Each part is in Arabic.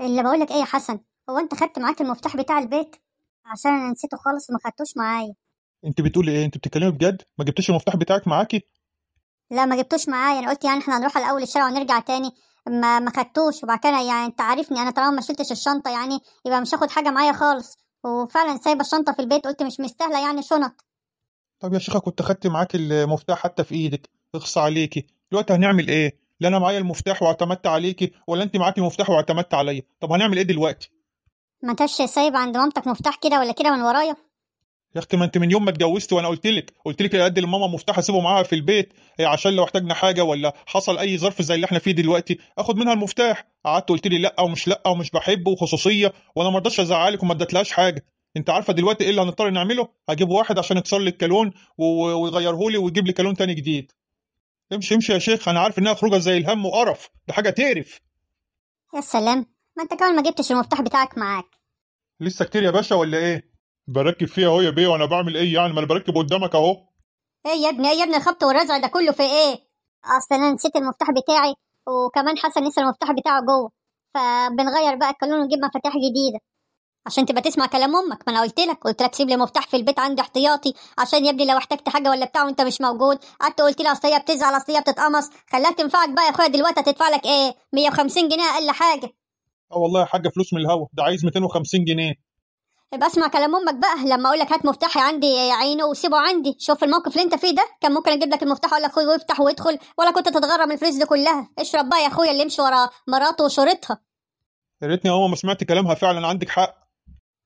اللي بقول لك ايه يا حسن هو انت خدت معاك المفتاح بتاع البيت عشان انا نسيته خالص وما خدتوش معايا انت بتقولي ايه انت بتتكلمي بجد ما جبتيش المفتاح بتاعك معاكي لا ما جبتوش معايا انا قلت يعني احنا هنروح على اول الشارع ونرجع تاني ما ما خدتوش وبعد كده يعني انت عارفني انا طالما ما شلتش الشنطه يعني يبقى مش هاخد حاجه معايا خالص وفعلا سايبه الشنطه في البيت قلت مش مستاهله يعني شنط طب يا شيخه كنت خدت معاك المفتاح حتى في ايدك اخص عليكي دلوقتي هنعمل ايه لا انا معايا المفتاح واعتمدت عليكي ولا انت معاكي المفتاح واعتمدت عليا طب هنعمل ايه دلوقتي ما انتش سايب عند مامتك مفتاح كده ولا كده من ورايا يا اختي ما انت من يوم ما اتجوزت وانا قلت لك قلت لك ادي لماما مفتاح اسيبه معاها في البيت إيه، عشان لو احتاجنا حاجه ولا حصل اي ظرف زي اللي احنا فيه دلوقتي اخد منها المفتاح قعدت قلت لي لا ومش لا ومش بحبه وخصوصيه وانا ما رضيتش ازعلك وما اديتلهاش حاجه انت عارفه دلوقتي ايه اللي هنضطر نعمله هجيب واحد عشان يكسر لي الكالون ويغيره لي ويجيب لي كالون تاني جديد امشي امشي يا شيخ انا عارف انها خروجه زي الهم وقرف ده حاجه تقرف يا سلام ما انت كمان ما جبتش المفتاح بتاعك معاك لسه كتير يا باشا ولا ايه بركب فيها اهو يا بيه وانا بعمل ايه يعني ما انا بركب قدامك اهو ايه يا ابني ايه يا ابني الخبط والرزع ده كله في ايه اصل انا نسيت المفتاح بتاعي وكمان حسن نسى المفتاح بتاعه جوه فبنغير بقى الكالون ونجيب مفاتيح جديده عشان تبقى تسمع كلام امك ما انا قلت لك قلت لك سيب لي مفتاح في البيت عندي احتياطي عشان يا ابني لو احتجت حاجه ولا بتاع وانت مش موجود قعدت قلت لي اصل هي بتزعل اصل هي بتتقمص خليها تنفعك بقى يا اخويا دلوقتي هتدفع لك ايه 150 جنيه اقل حاجه اه والله يا حاجه فلوس من الهوا ده عايز 250 جنيه يبقى اسمع كلام امك بقى لما اقول لك هات مفتاحي عندي يا عينه وسيبه عندي شوف الموقف اللي انت فيه ده كان ممكن اجيب لك المفتاح اقول لك خد وافتح وادخل ولا كنت تتغرم الفلوس دي كلها اشرب بقى يا اخويا اللي يمشي ورا مراته وشورتها يا ريتني يا ماما ما سمعت كلامها فعلا عندك حق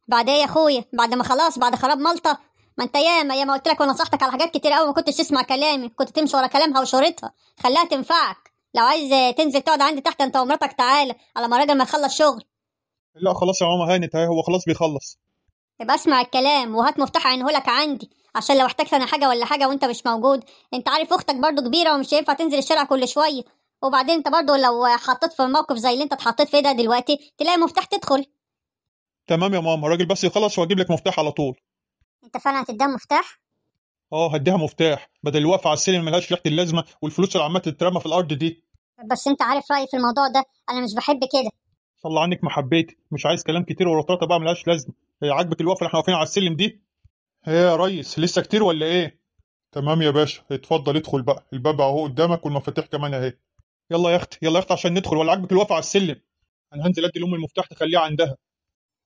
بعد ايه يا اخويا بعد ما خلاص بعد خراب مالطا ما انت ياما ياما قلت لك ونصحتك على حاجات كتير قوي ما كنتش تسمع كلامي كنت تمشي ورا كلامها وشورتها خليها تنفعك لو عايز تنزل تقعد عندي تحت انت ومراتك تعالى على ما الراجل ما يخلص شغل لا خلاص يا ماما هانت اهي هو خلاص بيخلص يبقى اسمع الكلام وهات مفتاح لك عندي عشان لو احتجت انا حاجه ولا حاجه وانت مش موجود انت عارف اختك برضو كبيره ومش هينفع تنزل الشارع كل شويه وبعدين انت برضو لو حطيت في موقف زي اللي انت اتحطيت فيه ده دلوقتي تلاقي مفتاح تدخل تمام يا ماما الراجل بس يخلص واجيب لك مفتاح على طول انت فعلا هتديها مفتاح اه هديها مفتاح بدل الوقف على السلم ملهاش ريحه اللازمه والفلوس اللي عماله تترمى في الارض دي بس انت عارف رايي في الموضوع ده انا مش بحب كده طلع عنك محبتي مش عايز كلام كتير ورطاطه بقى ملهاش لازمه هي عاجبك الوقف اللي احنا واقفين على السلم دي ايه يا ريس لسه كتير ولا ايه تمام يا باشا اتفضل ادخل بقى الباب اهو قدامك والمفاتيح كمان اهي يلا يا اختي يلا يا اختي عشان ندخل ولا عاجبك الوقف على السلم انا هنزل ادي لام المفتاح تخليه عندها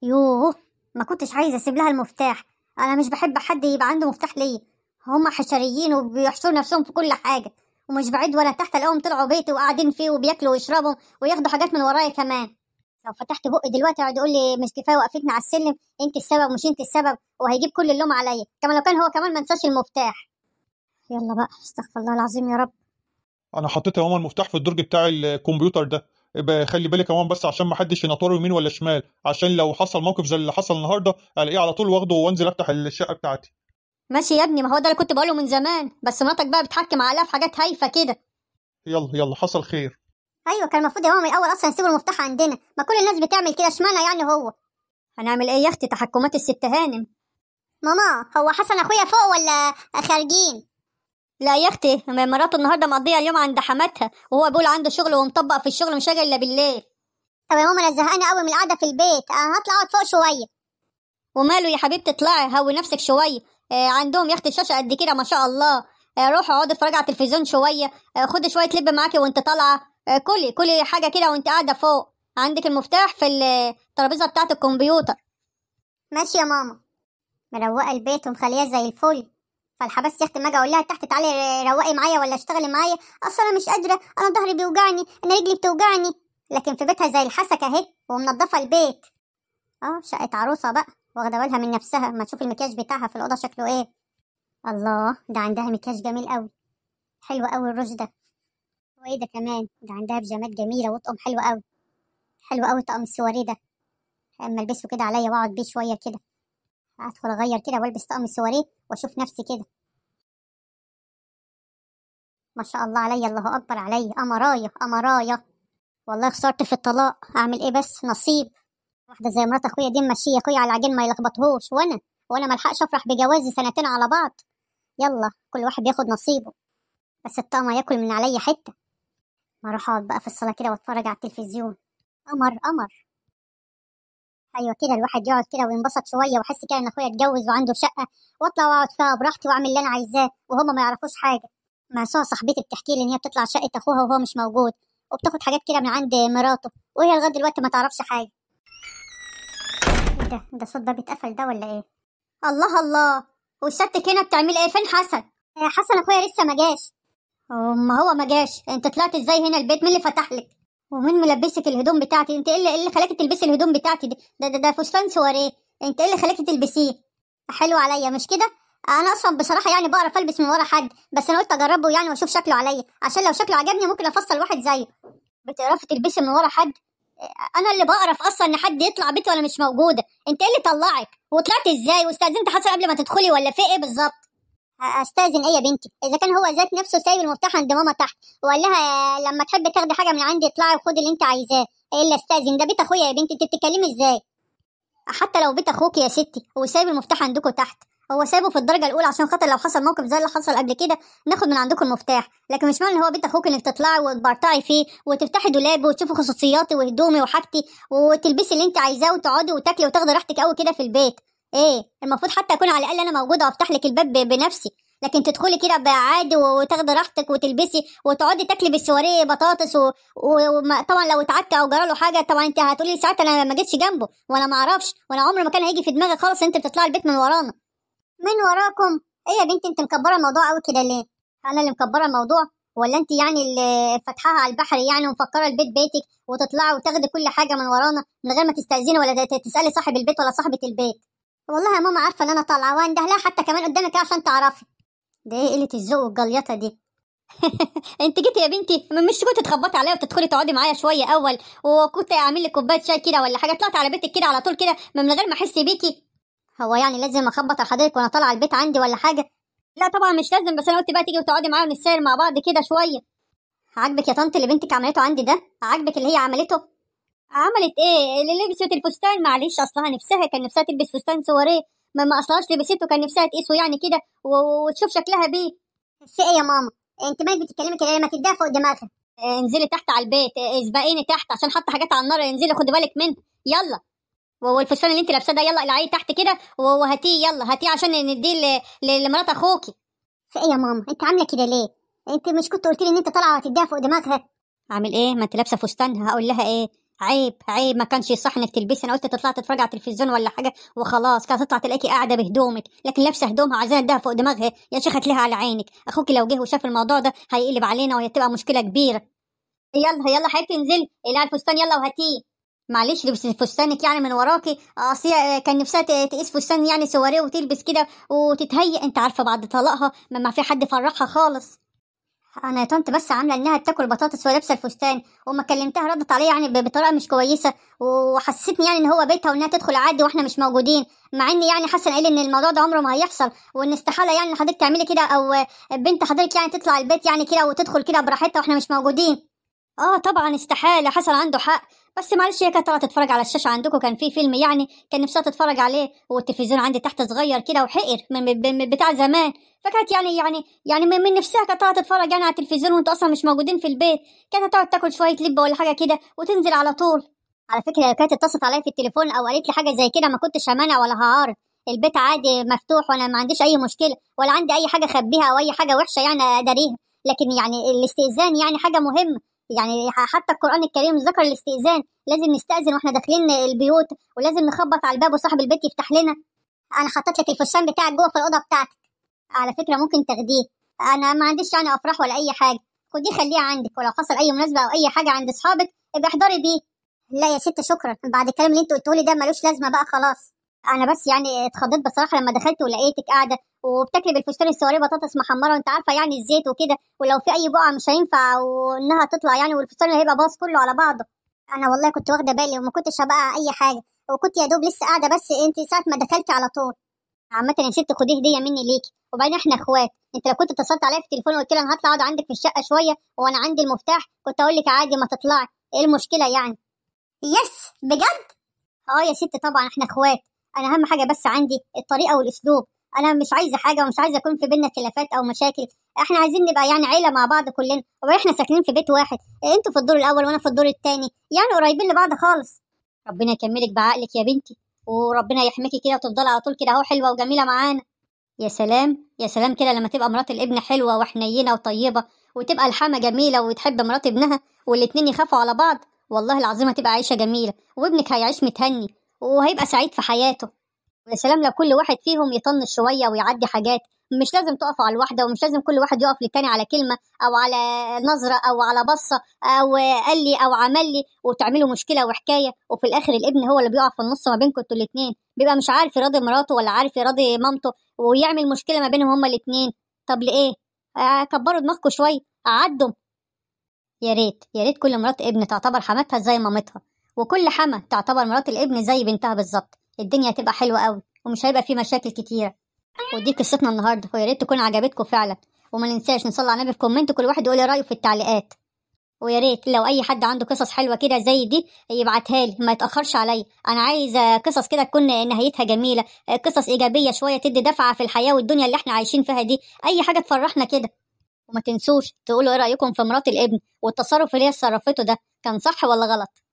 يوه ما كنتش عايزه اسيب لها المفتاح انا مش بحب حد يبقى عنده مفتاح ليا هما حشريين وبيحشروا نفسهم في كل حاجه ومش بعيد ولا تحت الاقيهم طلعوا بيتي وقاعدين فيه وبياكلوا ويشربوا وياخدوا حاجات من ورايا كمان لو فتحت بقي دلوقتي يقعد يقول لي مش كفايه وقفتنا على السلم انت السبب مش انت السبب وهيجيب كل اللوم عليا كما لو كان هو كمان ما نساش المفتاح يلا بقى استغفر الله العظيم يا رب انا حطيت يا ماما المفتاح في الدرج بتاع الكمبيوتر ده خلي بالك كمان بس عشان ما حدش ينطور يمين ولا شمال عشان لو حصل موقف زي اللي حصل النهارده الاقيه على طول واخده وانزل افتح الشقه بتاعتي ماشي يا ابني ما هو ده اللي كنت بقوله من زمان بس مراتك بقى بتحكم عليها في حاجات هايفه كده يلا يلا حصل خير ايوه كان المفروض يا ماما الاول اصلا يسيبوا المفتاح عندنا ما كل الناس بتعمل كده اشمعنى يعني هو هنعمل ايه يا اختي تحكمات الست هانم ماما هو حسن اخويا فوق ولا خارجين لا يا اختي مراته النهارده مقضيه اليوم عند حماتها وهو بيقول عنده شغل ومطبق في الشغل مش هاجي الا بالليل طب يا ماما انا زهقانه قوي من القعده في البيت آه، هطلع اقعد فوق شويه وماله يا حبيبتي اطلعي هوي نفسك شويه آه عندهم يا اختي الشاشه قد كده ما شاء الله آه روحي اقعدي اتفرجي على التلفزيون شويه آه خدي شويه لب معاكي وانت طالعه آه كلي كلي حاجه كده وانت قاعده فوق عندك المفتاح في الترابيزه بتاعت الكمبيوتر ماشي يا ماما مروقه البيت ومخليها زي الفل فالحبس يا اختي ما اجي اقول لها تحت تعالي روقي معايا ولا اشتغلي معايا اصل انا مش قادره انا ظهري بيوجعني انا رجلي بتوجعني لكن في بيتها زي الحسكه اهي ومنضفه البيت اه شقه عروسه بقى واخده بالها من نفسها ما تشوف المكياج بتاعها في الاوضه شكله ايه الله ده عندها مكياج جميل قوي حلو قوي الرش ده وايه ده كمان ده عندها بيجامات جميله وطقم حلو قوي حلو قوي طقم السواري ده اما البسه كده عليا واقعد بيه شويه كده هدخل اغير كده والبس طقم السواريه واشوف نفسي كده ما شاء الله عليا الله اكبر عليا امرايا امرايا والله خسرت في الطلاق اعمل ايه بس نصيب واحده زي مرات اخويا دي ماشيه اخويا على العجين ما يلخبطهوش وانا وانا ملحقش افرح بجوازي سنتين على بعض يلا كل واحد بياخد نصيبه بس الطقم ياكل من عليا حته ما اروح اقعد بقى في الصاله كده واتفرج على التلفزيون قمر قمر ايوه كده الواحد يقعد كده وينبسط شويه واحس كده ان اخويا اتجوز وعنده شقه واطلع واقعد فيها براحتي واعمل اللي انا عايزاه وهما ما يعرفوش حاجه سوى صاحبتي بتحكي لي ان هي بتطلع شقه اخوها وهو مش موجود وبتاخد حاجات كده من عند مراته وهي لغايه دلوقتي ما تعرفش حاجه ايه ده ده صوت باب اتقفل ده ولا ايه الله الله وشتك هنا بتعمل ايه فين حسن حسن اخويا لسه ما جاش ما هو ما جاش انت طلعت ازاي هنا البيت مين اللي فتح لك ومين ملبسك الهدوم بتاعتي انت إيه, ايه اللي خلاكي تلبسي الهدوم بتاعتي دي ده, ده, ده فستان سواريه انت ايه اللي خلاكي تلبسيه حلو عليا مش كده انا اصلا بصراحه يعني بعرف البس من ورا حد بس انا قلت اجربه يعني واشوف شكله عليا عشان لو شكله عجبني ممكن افصل واحد زيه بتعرفي تلبسي من ورا حد انا اللي بعرف اصلا ان حد يطلع بيتي وانا مش موجوده انت ايه اللي طلعك وطلعت ازاي واستاذنت حصل قبل ما تدخلي ولا في ايه بالظبط استاذن ايه يا بنتي اذا كان هو ذات نفسه سايب المفتاح عند ماما تحت وقال لها لما تحبي تاخدي حاجه من عندي اطلعي وخدي اللي انت عايزاه الا استاذن ده بيت اخويا يا بنتي انت بتتكلمي ازاي حتى لو بيت اخوك يا ستي هو سايب المفتاح عندكم تحت هو سايبه في الدرجه الاولى عشان خاطر لو حصل موقف زي اللي حصل قبل كده ناخد من عندكم المفتاح لكن مش معنى ان هو بيت اخوك انك تطلعي وتبرطعي فيه وتفتحي دولابي وتشوفي خصوصياتي وهدومي وحاجتي وتلبسي اللي انت عايزاه وتقعدي وتاكلي وتاخدي راحتك قوي كده في البيت ايه المفروض حتى اكون على الاقل انا موجوده وافتح لك الباب بنفسي لكن تدخلي كده بعادي وتاخدي راحتك وتلبسي وتقعدي تاكلي بالسواريه بطاطس و... وطبعا لو اتعك او جرى له حاجه طبعا انت هتقولي لي ساعتها انا ما جيتش جنبه وانا ما اعرفش وانا عمري ما كان هيجي في دماغي خالص انت بتطلعي البيت من ورانا من وراكم ايه يا بنتي انت مكبره الموضوع قوي كده ليه انا اللي مكبره الموضوع ولا انت يعني اللي فاتحاها على البحر يعني ومفكره البيت بيتك وتطلعي وتاخدي كل حاجه من ورانا من غير ما تستاذني ولا تسالي صاحب البيت ولا صاحبه البيت والله يا ماما عارفه ان انا طالعه لا حتى كمان قدامك عشان تعرفي ده ايه قله الذوق والجليطه دي انت جيتي يا بنتي مش كنت تخبطي عليا وتدخلي تقعدي معايا شويه اول وكنت اعمل لك كوبايه شاي كده ولا حاجه طلعت على بيتك كده على طول كده من غير ما احس بيكي هو يعني لازم اخبط على حضرتك وانا طالعه البيت عندي ولا حاجه لا طبعا مش لازم بس انا قلت بقى تيجي وتقعدي معايا ونسير مع بعض كده شويه عاجبك يا طنط اللي بنتك عملته عندي ده عاجبك اللي هي عملته عملت ايه اللي لبست الفستان معلش اصلها نفسها كان نفسها تلبس فستان سواريه ما, ما لبسته كان نفسها تقيسه يعني كده وتشوف شكلها بيه في ايه يا ماما انت مالك بتتكلمي كده ما تديها فوق دماغها انزلي تحت على البيت آه، اسبقيني تحت عشان حط حاجات على النار انزلي خدي بالك منه يلا والفستان اللي انت لابساه ده يلا العيه تحت كده وهاتيه يلا هاتيه عشان نديه لمرات اخوكي في ايه يا ماما انت عامله كده ليه انت مش كنت قلت لي ان انت طالعه هتديها فوق دماغها اعمل ايه ما انت لابسه فستان هقول لها ايه عيب عيب ما كانش يصح انك تلبسي انا قلت تطلع تتفرج على التلفزيون ولا حاجه وخلاص كانت تطلع تلاقيكي قاعده بهدومك لكن لابسه هدومها عايزاها ده فوق دماغها يا شيخه هتلاقيها على عينك اخوك لو جه وشاف الموضوع ده هيقلب علينا وهي تبقى مشكله كبيره يلا يلا حبيبتي انزلي الى الفستان يلا وهاتيه معلش لبس فستانك يعني من وراكي اصل كان نفسها تقيس فستان يعني سواريه وتلبس كده وتتهيأ انت عارفه بعد طلاقها ما في حد فرحها خالص انا يا طنط بس عامله انها بتاكل بطاطس ولابسه الفستان وما كلمتها ردت عليا يعني بطريقه مش كويسه وحسستني يعني ان هو بيتها وانها تدخل عادي واحنا مش موجودين مع يعني ان يعني حسن قال ان الموضوع ده عمره ما هيحصل وان استحاله يعني ان حضرتك تعملي كده او بنت حضرتك يعني تطلع البيت يعني كده وتدخل كده براحتها واحنا مش موجودين اه طبعا استحاله حسن عنده حق بس معلش هي كانت تتفرج على الشاشه عندكم كان في فيلم يعني كان نفسها تتفرج عليه والتلفزيون عندي تحت صغير كده وحقر من بتاع زمان فكانت يعني يعني يعني من نفسها كانت تقعد تتفرج يعني على التلفزيون وانتوا اصلا مش موجودين في البيت كانت هتقعد تاكل شويه لب ولا حاجه كده وتنزل على طول على فكره لو كانت اتصلت عليا في التليفون او قالت لي حاجه زي كده ما كنتش همانع ولا هعارض البيت عادي مفتوح وانا ما عنديش اي مشكله ولا عندي اي حاجه اخبيها او اي حاجه وحشه يعني اداريها لكن يعني الاستئذان يعني حاجه مهمه يعني حتى القرآن الكريم ذكر الاستئذان لازم نستأذن واحنا داخلين البيوت ولازم نخبط على الباب وصاحب البيت يفتح لنا انا حطيت لك الفستان بتاعك جوه في الاوضه بتاعتك على فكره ممكن تاخديه انا ما عنديش يعني افراح ولا اي حاجه خديه خليه عندك ولو حصل اي مناسبه او اي حاجه عند اصحابك ابقى احضري بيه لا يا ست شكرا بعد الكلام اللي انت قلته لي ده ملوش لازمه بقى خلاص انا بس يعني اتخضيت بصراحه لما دخلت ولقيتك قاعده وبتاكلي بالفستان السواري بطاطس محمره وانت عارفه يعني الزيت وكده ولو في اي بقعه مش هينفع وانها تطلع يعني والفستان اللي هيبقى باص كله على بعضه انا والله كنت واخده بالي وما كنتش هبقى اي حاجه وكنت يا دوب لسه قاعده بس انت ساعه ما دخلتي على طول عامة يا ست خدي هدية مني ليكي وبعدين احنا اخوات انت لو كنت اتصلت عليا في التليفون وقلت لي انا هطلع اقعد عندك في الشقة شوية وانا عندي المفتاح كنت اقول لك عادي ما تطلعي ايه المشكلة يعني يس بجد اه يا ست طبعا احنا اخوات انا اهم حاجه بس عندي الطريقه والاسلوب انا مش عايزه حاجه ومش عايزه يكون في بينا خلافات او مشاكل احنا عايزين نبقى يعني عيله مع بعض كلنا واحنا ساكنين في بيت واحد إيه انتوا في الدور الاول وانا في الدور الثاني يعني قريبين لبعض خالص ربنا يكملك بعقلك يا بنتي وربنا يحميكي كده وتفضلي على طول كده اهو حلوه وجميله معانا يا سلام يا سلام كده لما تبقى مرات الابن حلوه وحنينه وطيبه وتبقى الحما جميله وتحب مرات ابنها والاتنين يخافوا على بعض والله العظيم هتبقى عيشه جميله وابنك هيعيش متهني وهيبقى سعيد في حياته يا سلام لو كل واحد فيهم يطنش شويه ويعدي حاجات مش لازم تقفوا على الواحده ومش لازم كل واحد يقف للتاني على كلمه او على نظره او على بصه او قال لي او عمل لي وتعملوا مشكله وحكايه وفي الاخر الابن هو اللي بيقع في النص ما بينكم انتوا الاثنين بيبقى مش عارف يراضي مراته ولا عارف يراضي مامته ويعمل مشكله ما بينهم هما الاثنين طب لايه كبروا دماغكم شويه عدوا يا ريت يا ريت كل مرات ابن تعتبر حماتها زي مامتها وكل حما تعتبر مرات الابن زي بنتها بالظبط الدنيا هتبقى حلوه قوي ومش هيبقى في مشاكل كتير ودي قصتنا النهارده ويا ريت تكون عجبتكم فعلا وما ننساش نصلي على النبي في كومنت كل واحد يقول رايه في التعليقات ويا ريت لو اي حد عنده قصص حلوه كده زي دي يبعتها لي ما يتاخرش عليا انا عايزه قصص كده تكون نهايتها جميله قصص ايجابيه شويه تدي دفعه في الحياه والدنيا اللي احنا عايشين فيها دي اي حاجه تفرحنا كده وما تنسوش تقولوا ايه رايكم في مرات الابن والتصرف اللي هي اتصرفته ده كان صح ولا غلط